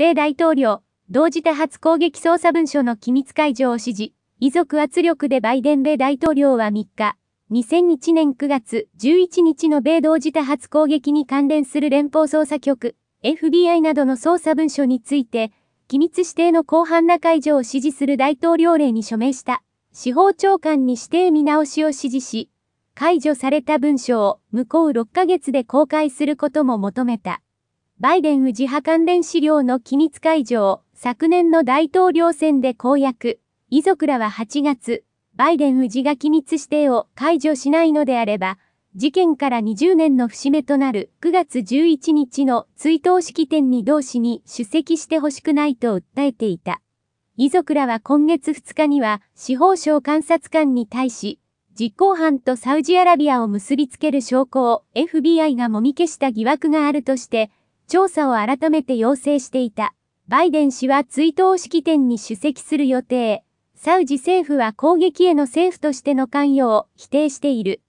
米大統領、同時多発攻撃捜査文書の機密解除を指示、遺族圧力でバイデン米大統領は3日、2001年9月11日の米同時多発攻撃に関連する連邦捜査局、FBI などの捜査文書について、機密指定の広範な解除を指示する大統領令に署名した、司法長官に指定見直しを指示し、解除された文書を向こう6ヶ月で公開することも求めた。バイデン氏派関連資料の機密解除を昨年の大統領選で公約、遺族らは8月、バイデン氏が機密指定を解除しないのであれば、事件から20年の節目となる9月11日の追悼式典に同氏に出席してほしくないと訴えていた。遺族らは今月2日には司法省監察官に対し、実行犯とサウジアラビアを結びつける証拠を FBI がもみ消した疑惑があるとして、調査を改めて要請していた。バイデン氏は追悼式典に出席する予定。サウジ政府は攻撃への政府としての関与を否定している。